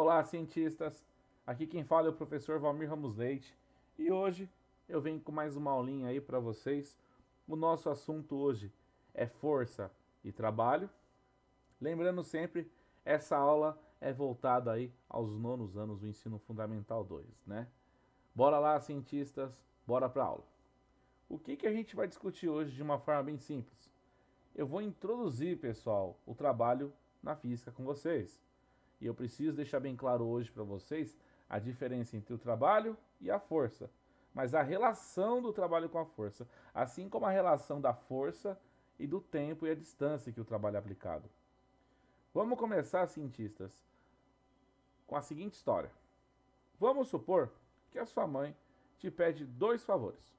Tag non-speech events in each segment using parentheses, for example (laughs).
Olá, cientistas! Aqui quem fala é o professor Valmir Ramos Leite e hoje eu venho com mais uma aulinha aí para vocês. O nosso assunto hoje é força e trabalho. Lembrando sempre, essa aula é voltada aí aos nonos anos do ensino fundamental 2, né? Bora lá, cientistas, bora para aula. O que, que a gente vai discutir hoje de uma forma bem simples? Eu vou introduzir, pessoal, o trabalho na física com vocês. E eu preciso deixar bem claro hoje para vocês a diferença entre o trabalho e a força, mas a relação do trabalho com a força, assim como a relação da força e do tempo e a distância que o trabalho é aplicado. Vamos começar, cientistas, com a seguinte história. Vamos supor que a sua mãe te pede dois favores.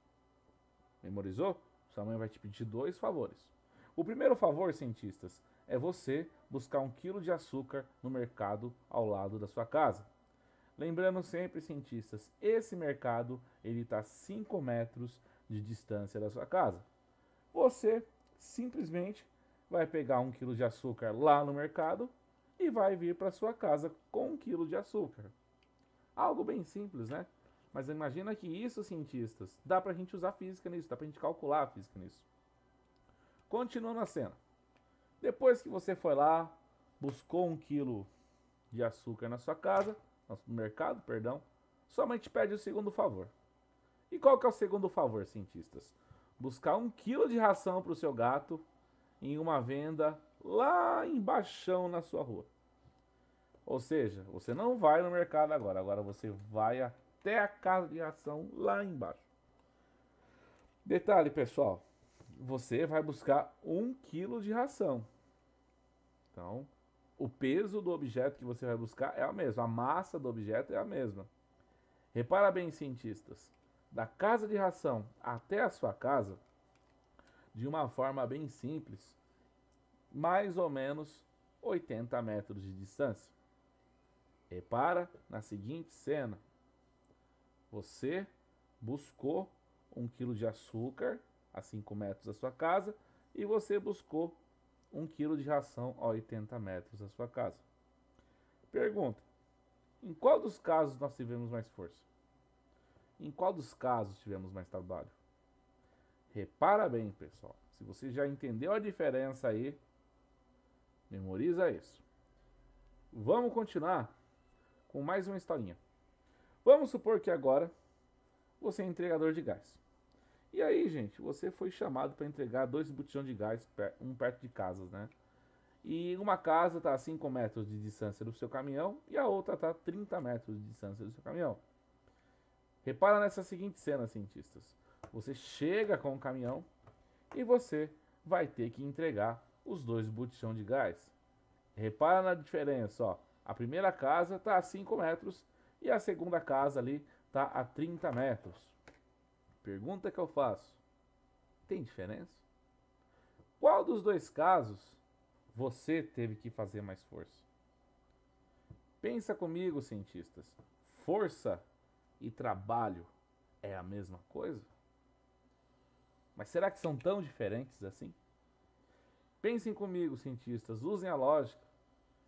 Memorizou? Sua mãe vai te pedir dois favores. O primeiro favor, cientistas, é você buscar um quilo de açúcar no mercado ao lado da sua casa. Lembrando sempre, cientistas, esse mercado ele está 5 metros de distância da sua casa. Você simplesmente vai pegar um quilo de açúcar lá no mercado e vai vir para sua casa com um quilo de açúcar. Algo bem simples, né? Mas imagina que isso, cientistas, dá para a gente usar física nisso, dá para a gente calcular a física nisso. Continuando a cena. Depois que você foi lá, buscou um quilo de açúcar na sua casa, no mercado, perdão, sua mãe te pede o segundo favor. E qual que é o segundo favor, cientistas? Buscar um quilo de ração para o seu gato em uma venda lá embaixo na sua rua. Ou seja, você não vai no mercado agora, agora você vai até a casa de ração lá embaixo. Detalhe, pessoal, você vai buscar um quilo de ração. Então, o peso do objeto que você vai buscar é o mesmo, a massa do objeto é a mesma. Repara bem, cientistas, da casa de ração até a sua casa, de uma forma bem simples, mais ou menos 80 metros de distância. Repara na seguinte cena: você buscou um quilo de açúcar a 5 metros da sua casa e você buscou 1 kg de ração a 80 metros da sua casa. Pergunta: Em qual dos casos nós tivemos mais força? Em qual dos casos tivemos mais trabalho? Repara bem, pessoal. Se você já entendeu a diferença aí, memoriza isso. Vamos continuar com mais uma historinha. Vamos supor que agora você é entregador de gás. E aí, gente, você foi chamado para entregar dois botijões de gás, um perto de casas, né? E uma casa está a 5 metros de distância do seu caminhão e a outra está a 30 metros de distância do seu caminhão. Repara nessa seguinte cena, cientistas. Você chega com o caminhão e você vai ter que entregar os dois botijões de gás. Repara na diferença, ó. A primeira casa está a 5 metros e a segunda casa ali está a 30 metros. Pergunta que eu faço: tem diferença? Qual dos dois casos você teve que fazer mais força? Pensa comigo, cientistas. Força e trabalho é a mesma coisa? Mas será que são tão diferentes assim? Pensem comigo, cientistas, usem a lógica.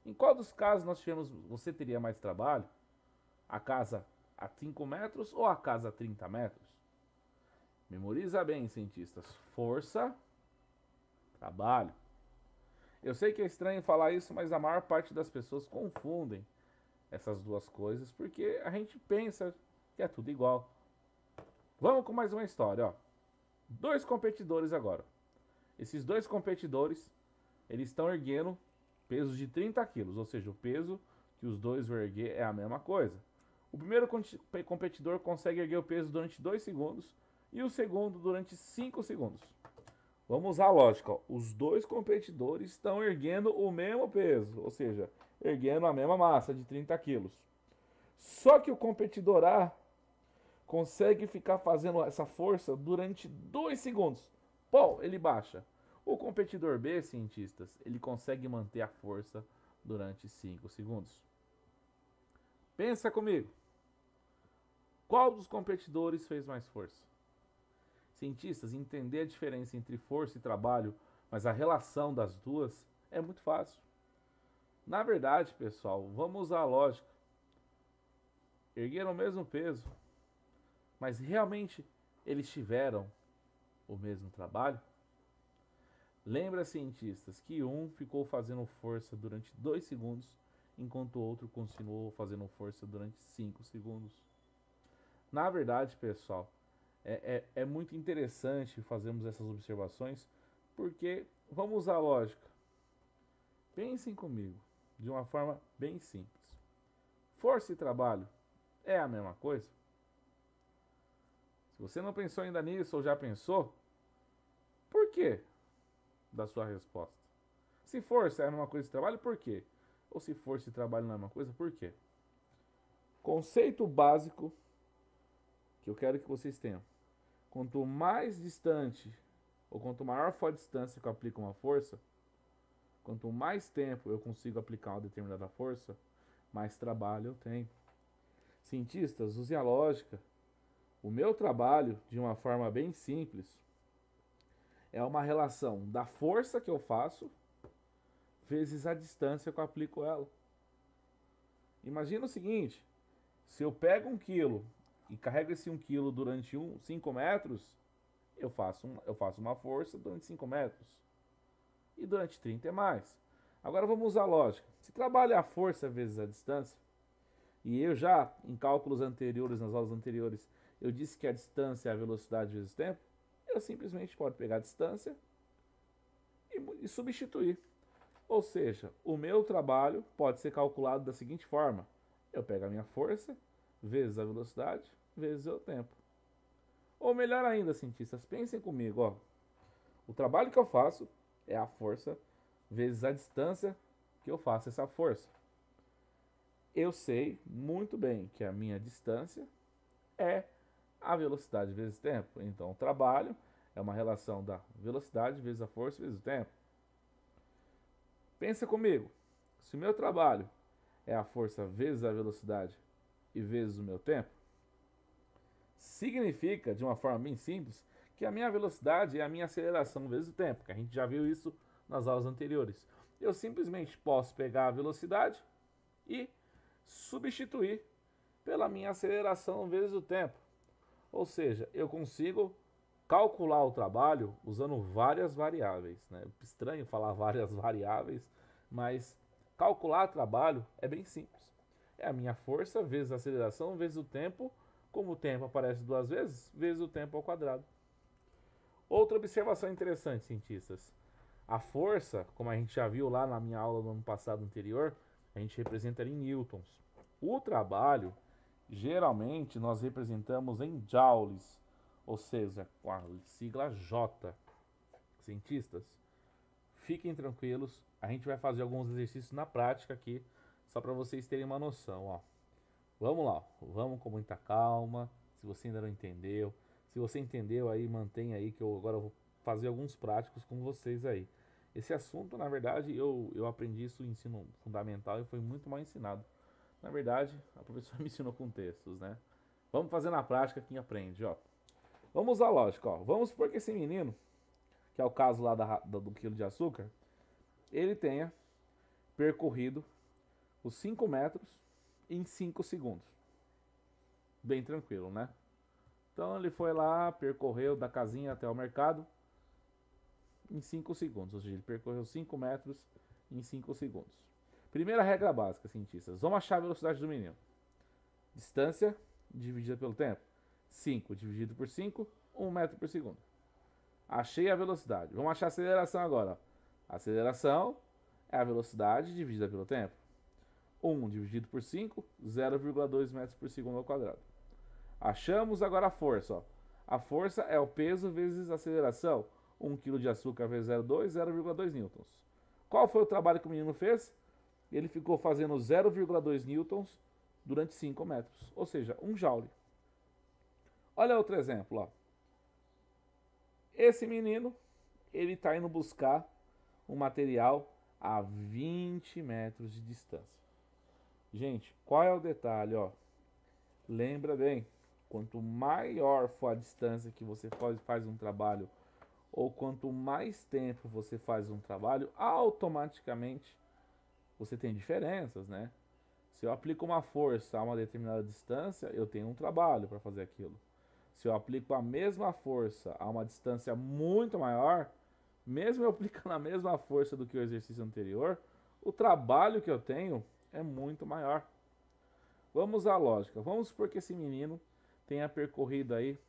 Em qual dos casos nós tivemos, você teria mais trabalho? A casa a 5 metros ou a casa a 30 metros? Memoriza bem, cientistas. Força, trabalho. Eu sei que é estranho falar isso, mas a maior parte das pessoas confundem essas duas coisas porque a gente pensa que é tudo igual. Vamos com mais uma história, ó. Dois competidores agora. Esses dois competidores, eles estão erguendo pesos de 30 quilos, ou seja, o peso que os dois vão erguer é a mesma coisa. O primeiro competidor consegue erguer o peso durante 2 segundos e o segundo durante 5 segundos. Vamos usar a lógica. Ó. Os dois competidores estão erguendo o mesmo peso, ou seja, erguendo a mesma massa de 30 quilos. Só que o competidor A consegue ficar fazendo essa força durante 2 segundos. Pô, ele baixa. O competidor B, cientistas, ele consegue manter a força durante 5 segundos. Pensa comigo. Qual dos competidores fez mais força? cientistas, entender a diferença entre força e trabalho, mas a relação das duas é muito fácil. Na verdade, pessoal, vamos usar a lógica. Ergueram o mesmo peso, mas realmente eles tiveram o mesmo trabalho? Lembra cientistas que um ficou fazendo força durante 2 segundos, enquanto o outro continuou fazendo força durante 5 segundos. Na verdade, pessoal, é, é, é muito interessante fazermos essas observações, porque vamos usar a lógica. Pensem comigo, de uma forma bem simples. Força e trabalho é a mesma coisa? Se você não pensou ainda nisso ou já pensou, por quê da sua resposta? Se força é a mesma coisa que trabalho, por quê? Ou se força e trabalho não é a mesma coisa, por quê? Conceito básico que eu quero que vocês tenham. Quanto mais distante, ou quanto maior for a distância que eu aplico uma força, quanto mais tempo eu consigo aplicar uma determinada força, mais trabalho eu tenho. Cientistas, usem a lógica. O meu trabalho, de uma forma bem simples, é uma relação da força que eu faço vezes a distância que eu aplico ela. Imagina o seguinte: se eu pego um quilo e carrega esse 1 kg durante 5 metros, eu faço, um, eu faço uma força durante 5 metros. E durante 30 é mais. Agora vamos usar a lógica. Se trabalha a força vezes a distância, e eu já, em cálculos anteriores, nas aulas anteriores, eu disse que a distância é a velocidade vezes o tempo, eu simplesmente pode pegar a distância e, e substituir. Ou seja, o meu trabalho pode ser calculado da seguinte forma. Eu pego a minha força vezes a velocidade vezes é o tempo. Ou melhor ainda, cientistas, pensem comigo, ó. O trabalho que eu faço é a força vezes a distância que eu faço essa força. Eu sei muito bem que a minha distância é a velocidade vezes o tempo. Então, o trabalho é uma relação da velocidade vezes a força vezes o tempo. Pensa comigo. Se o meu trabalho é a força vezes a velocidade e vezes o meu tempo, significa, de uma forma bem simples, que a minha velocidade é a minha aceleração vezes o tempo, que a gente já viu isso nas aulas anteriores. Eu simplesmente posso pegar a velocidade e substituir pela minha aceleração vezes o tempo. Ou seja, eu consigo calcular o trabalho usando várias variáveis. Né? Estranho falar (laughs) várias variáveis, mas calcular trabalho é bem simples. É a minha força vezes a aceleração vezes o tempo como o tempo aparece duas vezes, vezes o tempo ao quadrado. Outra observação interessante, cientistas. A força, como a gente já viu lá na minha aula do ano passado anterior, a gente representa em newtons. O trabalho, geralmente, nós representamos em joules, ou seja, com a sigla J. Cientistas, fiquem tranquilos, a gente vai fazer alguns exercícios na prática aqui, só para vocês terem uma noção, ó. Vamos lá, vamos com muita calma. Se você ainda não entendeu, se você entendeu aí, mantém aí que eu agora vou fazer alguns práticos com vocês aí. Esse assunto, na verdade, eu, eu aprendi isso em ensino fundamental e foi muito mal ensinado. Na verdade, a professora (laughs) me ensinou com textos, né? Vamos fazer na prática quem aprende, ó. Vamos a lógica, ó. Vamos supor que esse menino, que é o caso lá da, do, do quilo de açúcar, ele tenha percorrido os 5 metros em 5 segundos. Bem tranquilo, né? Então ele foi lá, percorreu da casinha até o mercado em 5 segundos. Ou seja, ele percorreu 5 metros em 5 segundos. Primeira regra básica, cientistas. Vamos achar a velocidade do menino. Distância dividida pelo tempo. 5 dividido por 5, 1 metro por segundo. Achei a velocidade. Vamos achar a aceleração agora. Aceleração é a velocidade dividida pelo tempo. 1 dividido por 5, 0,2 metros por segundo ao quadrado. Achamos agora a força. Ó. A força é o peso vezes a aceleração. 1 kg de açúcar vezes 0,2, 0,2 newtons. Qual foi o trabalho que o menino fez? Ele ficou fazendo 0,2 newtons durante 5 metros, ou seja, 1 joule. Olha outro exemplo. Ó. Esse menino ele está indo buscar um material a 20 metros de distância. Gente, qual é o detalhe, ó? Lembra bem, quanto maior for a distância que você faz um trabalho ou quanto mais tempo você faz um trabalho, automaticamente você tem diferenças, né? Se eu aplico uma força a uma determinada distância, eu tenho um trabalho para fazer aquilo. Se eu aplico a mesma força a uma distância muito maior, mesmo eu aplicando a mesma força do que o exercício anterior, o trabalho que eu tenho é muito maior. Vamos à lógica. Vamos supor que esse menino tenha percorrido aí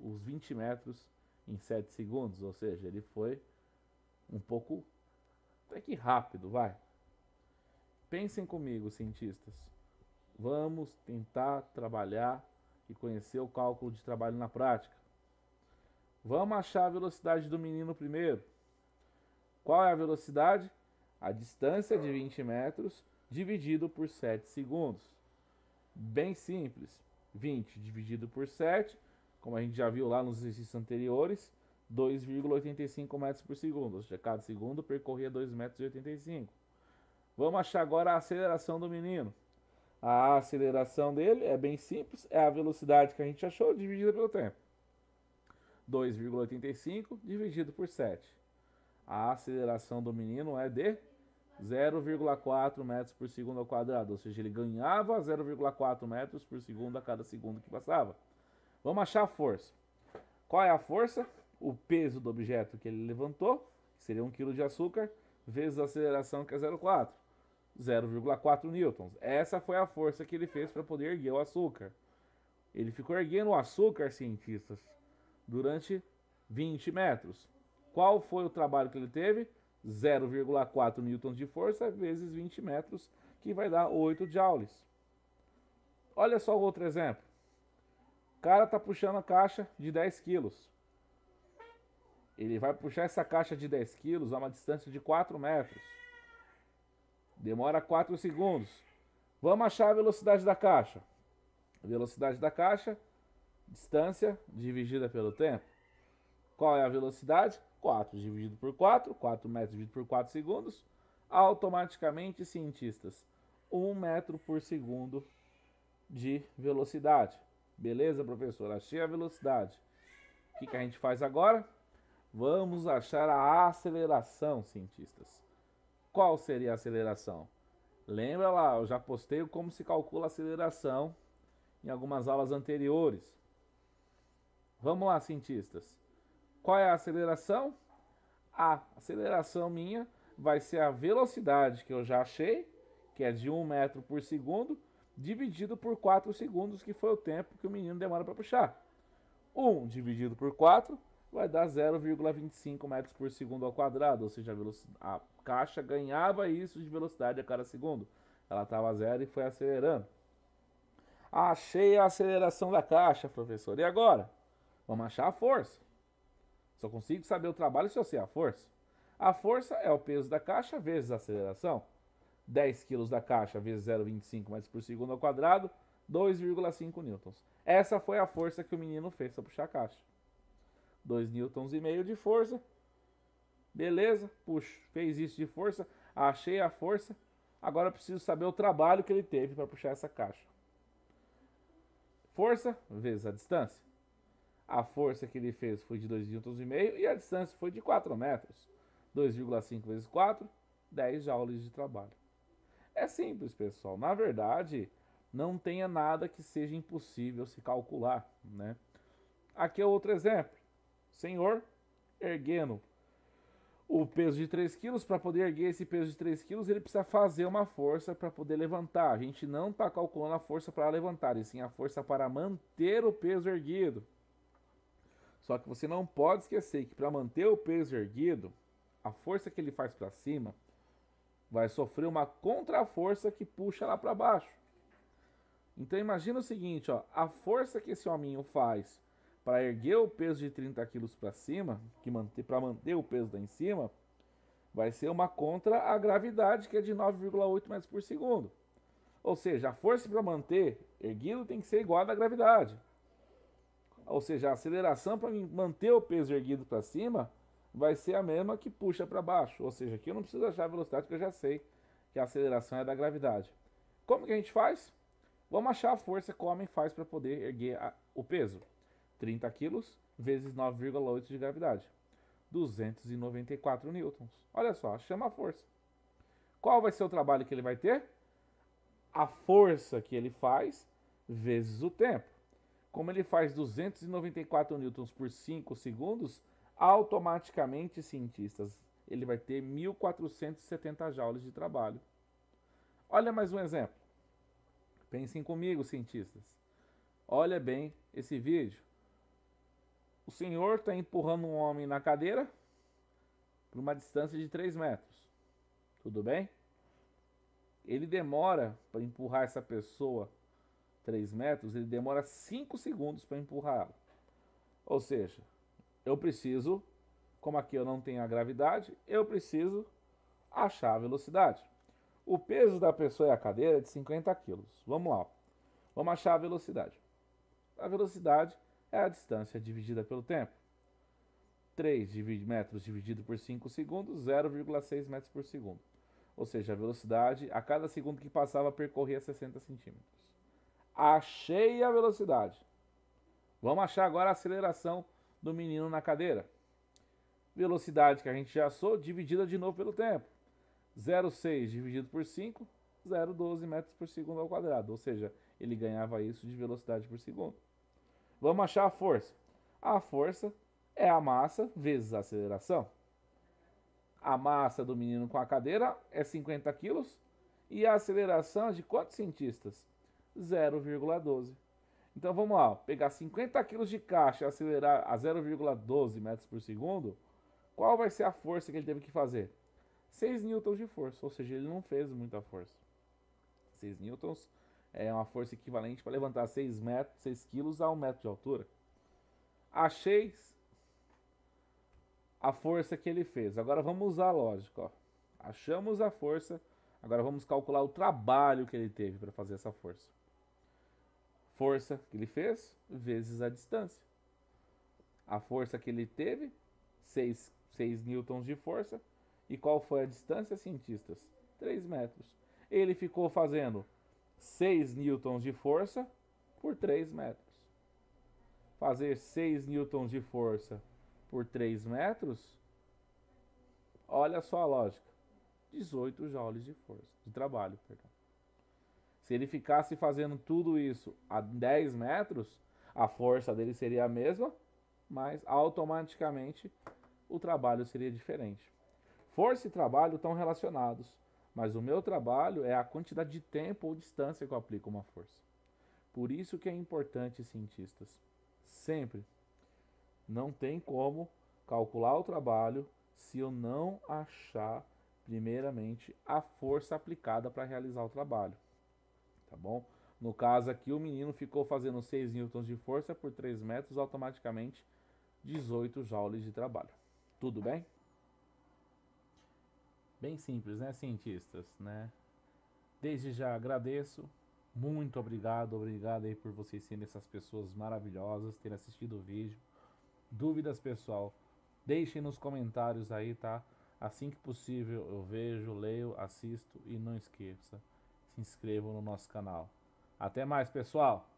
os 20 metros em 7 segundos, ou seja, ele foi um pouco até que rápido, vai. Pensem comigo, cientistas. Vamos tentar trabalhar e conhecer o cálculo de trabalho na prática. Vamos achar a velocidade do menino primeiro. Qual é a velocidade? A distância de 20 metros dividido por 7 segundos. Bem simples. 20 dividido por 7, como a gente já viu lá nos exercícios anteriores, 2,85 metros por segundo. Ou seja, cada segundo percorria 2,85 metros. Vamos achar agora a aceleração do menino. A aceleração dele é bem simples, é a velocidade que a gente achou dividida pelo tempo. 2,85 dividido por 7. A aceleração do menino é de 0,4 metros por segundo ao quadrado, ou seja, ele ganhava 0,4 metros por segundo a cada segundo que passava. Vamos achar a força. Qual é a força? O peso do objeto que ele levantou, que seria 1 kg de açúcar, vezes a aceleração, que é 0,4. 0,4 newtons. Essa foi a força que ele fez para poder erguer o açúcar. Ele ficou erguendo o açúcar, cientistas, durante 20 metros. Qual foi o trabalho que ele teve? 0,4 newtons de força vezes 20 metros, que vai dar 8 joules. Olha só outro exemplo. O cara está puxando a caixa de 10 quilos. Ele vai puxar essa caixa de 10 quilos a uma distância de 4 metros. Demora 4 segundos. Vamos achar a velocidade da caixa. velocidade da caixa, distância dividida pelo tempo. Qual é a velocidade? 4 dividido por 4, 4 metros dividido por 4 segundos, automaticamente cientistas, 1 metro por segundo de velocidade. Beleza, professor? Achei a velocidade. O que, que a gente faz agora? Vamos achar a aceleração, cientistas. Qual seria a aceleração? Lembra lá, eu já postei como se calcula a aceleração em algumas aulas anteriores. Vamos lá, cientistas. Qual é a aceleração? A aceleração minha vai ser a velocidade que eu já achei, que é de 1 metro por segundo, dividido por 4 segundos, que foi o tempo que o menino demora para puxar. 1 dividido por 4 vai dar 0,25 metros por segundo ao quadrado, ou seja, a, a caixa ganhava isso de velocidade a cada segundo. Ela estava a zero e foi acelerando. Achei a aceleração da caixa, professor. E agora? Vamos achar a força. Só consigo saber o trabalho se eu sei a força. A força é o peso da caixa vezes a aceleração. 10 kg da caixa vezes 0,25 metros por segundo ao quadrado, 2,5 newtons. Essa foi a força que o menino fez para puxar a caixa. 2 newtons e meio de força. Beleza? Puxa, fez isso de força, achei a força. Agora preciso saber o trabalho que ele teve para puxar essa caixa. Força vezes a distância. A força que ele fez foi de 2,5 N e a distância foi de 4 metros. 2,5 vezes 4, 10 joules de trabalho. É simples, pessoal. Na verdade, não tenha nada que seja impossível se calcular, né? Aqui é outro exemplo. Senhor, erguendo o peso de 3 quilos, para poder erguer esse peso de 3 quilos, ele precisa fazer uma força para poder levantar. A gente não está calculando a força para levantar, e sim a força para manter o peso erguido. Só que você não pode esquecer que para manter o peso erguido, a força que ele faz para cima vai sofrer uma contraforça que puxa lá para baixo. Então imagina o seguinte, ó, a força que esse hominho faz para erguer o peso de 30 quilos para cima, que manter para manter o peso lá em cima, vai ser uma contra a gravidade que é de 9,8 metros por segundo. Ou seja, a força para manter erguido tem que ser igual à da gravidade. Ou seja, a aceleração para manter o peso erguido para cima vai ser a mesma que puxa para baixo. Ou seja, aqui eu não preciso achar a velocidade, porque eu já sei que a aceleração é da gravidade. Como que a gente faz? Vamos achar a força que o homem faz para poder erguer a, o peso. 30 kg vezes 9,8 de gravidade. 294 newtons. Olha só, chama a força. Qual vai ser o trabalho que ele vai ter? A força que ele faz vezes o tempo como ele faz 294 newtons por 5 segundos, automaticamente, cientistas, ele vai ter 1470 joules de trabalho. Olha mais um exemplo. Pensem comigo, cientistas. Olha bem esse vídeo. O senhor está empurrando um homem na cadeira por uma distância de 3 metros. Tudo bem? Ele demora para empurrar essa pessoa 3 metros, ele demora 5 segundos para empurrar ela. Ou seja, eu preciso, como aqui eu não tenho a gravidade, eu preciso achar a velocidade. O peso da pessoa e a cadeira é de 50 kg. Vamos lá. Vamos achar a velocidade. A velocidade é a distância dividida pelo tempo. 3 metros dividido por 5 segundos, 0,6 metros por segundo. Ou seja, a velocidade a cada segundo que passava percorria 60 centímetros. Achei a velocidade. Vamos achar agora a aceleração do menino na cadeira. Velocidade que a gente já achou, dividida de novo pelo tempo. 0,6 dividido por 5, 0,12 metros por segundo ao quadrado. Ou seja, ele ganhava isso de velocidade por segundo. Vamos achar a força. A força é a massa vezes a aceleração. A massa do menino com a cadeira é 50 quilos. E a aceleração é de quantos cientistas? 0,12. Então vamos lá, pegar 50 kg de caixa e acelerar a 0,12 metros por segundo, qual vai ser a força que ele teve que fazer? 6 newtons de força, ou seja, ele não fez muita força. 6 newtons é uma força equivalente para levantar 6 metros, 6 quilos a 1 metro de altura. Achei a força que ele fez. Agora vamos usar a lógica. Ó. Achamos a força Agora vamos calcular o trabalho que ele teve para fazer essa força. Força que ele fez vezes a distância. A força que ele teve, 6, 6 newtons de força. E qual foi a distância, cientistas? 3 metros. Ele ficou fazendo 6 newtons de força por 3 metros. Fazer 6 newtons de força por 3 metros, olha só a lógica. 18 joules de força, de trabalho, perdão. Se ele ficasse fazendo tudo isso a 10 metros, a força dele seria a mesma, mas automaticamente o trabalho seria diferente. Força e trabalho estão relacionados, mas o meu trabalho é a quantidade de tempo ou distância que eu aplico uma força. Por isso que é importante, cientistas, sempre. Não tem como calcular o trabalho se eu não achar primeiramente, a força aplicada para realizar o trabalho. Tá bom? No caso aqui, o menino ficou fazendo 6 newtons de força por 3 metros, automaticamente 18 joules de trabalho. Tudo bem? Bem simples, né, cientistas, né? Desde já agradeço. Muito obrigado, obrigado aí por vocês serem essas pessoas maravilhosas, terem assistido o vídeo. Dúvidas, pessoal, deixem nos comentários aí, tá? Assim que possível, eu vejo, leio, assisto e não esqueça, se inscreva no nosso canal. Até mais, pessoal!